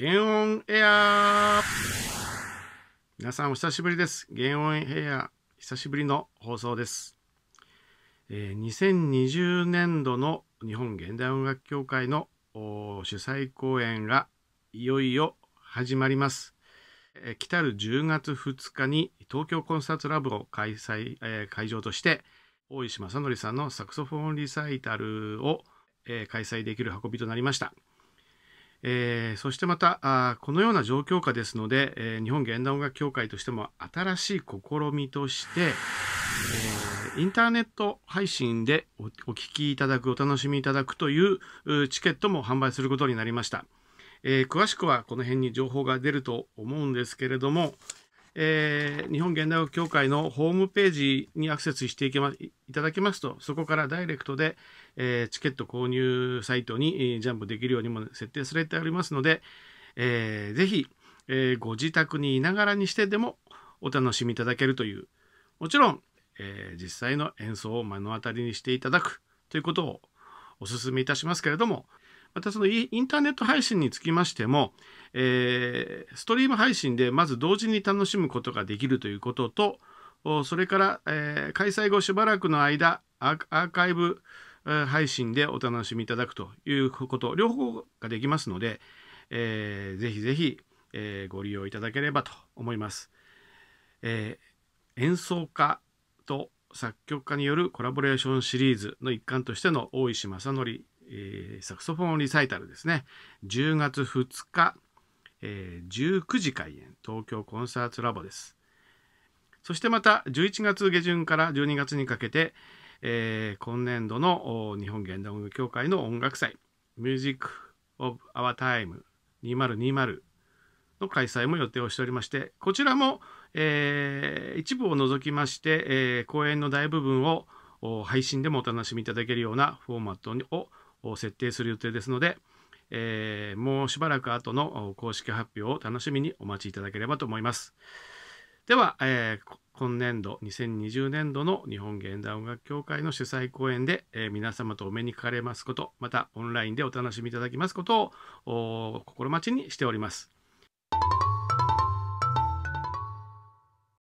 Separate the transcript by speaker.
Speaker 1: 原音エア皆さんお久しぶりです。原音エア久しぶりの放送です。えー、2020年度の日本現代音楽協会の主催公演がいよいよ始まります。えー、来たる10月2日に東京コンサートラブを開催、えー、会場として大石正則さんのサクソフォンリサイタルを、えー、開催できる運びとなりました。えー、そしてまたあこのような状況下ですので、えー、日本現代音楽協会としても新しい試みとして、えー、インターネット配信でおお聴きいただくお楽しみいただくというチケットも販売することになりました、え詳しくはこの辺に情報が出ると思うんですけれども、えー、日本現代語協会のホームページにアクセスしていけ、ま、いただけますと、そこからダイレクトで、えー、チケット購入サイトに、えー、ジャンプできるようにも設定されておりますので、えー、ぜひ、えご自宅にいながらにしてでもお楽しみいただけるという、もちろん、え実際の演奏を目の当たりにしていただくということをお勧めいたしますけれども、またそのインターネット配信につきましても、えー、ストリーム配信でまず同時に楽しむことができるということと、それから、えー、開催後しばらくの間、アーカイブ配信でお楽しみいただくということ、両方ができますので、えー、ぜひぜひ、えー、ご利用いただければと思います。えー、演奏家と作曲家によるコラボレーションシリーズの一環としての大石正則えー、サクソフォンリサイタルですね。10月2日、えー、19時開演、東京コンサートラボです。そしてまた11月下旬から12月にかけて、えー、今年度の日本現代音楽協会の音楽祭、ミュージックオブアワータイム2020の開催も予定をしておりまして、こちらも、えー、一部を除きまして、えー、公演の大部分を配信でもお楽しみいただけるようなフォーマットをを設定する予定ですので、えー、もうしばらく後の公式発表を楽しみにお待ちいただければと思います。では、えー、今年度2020年度の日本現代音楽協会の主催公演で、えー、皆様とお目にかかれますことまたオンラインでお楽しみいただきますことを心待ちにしております。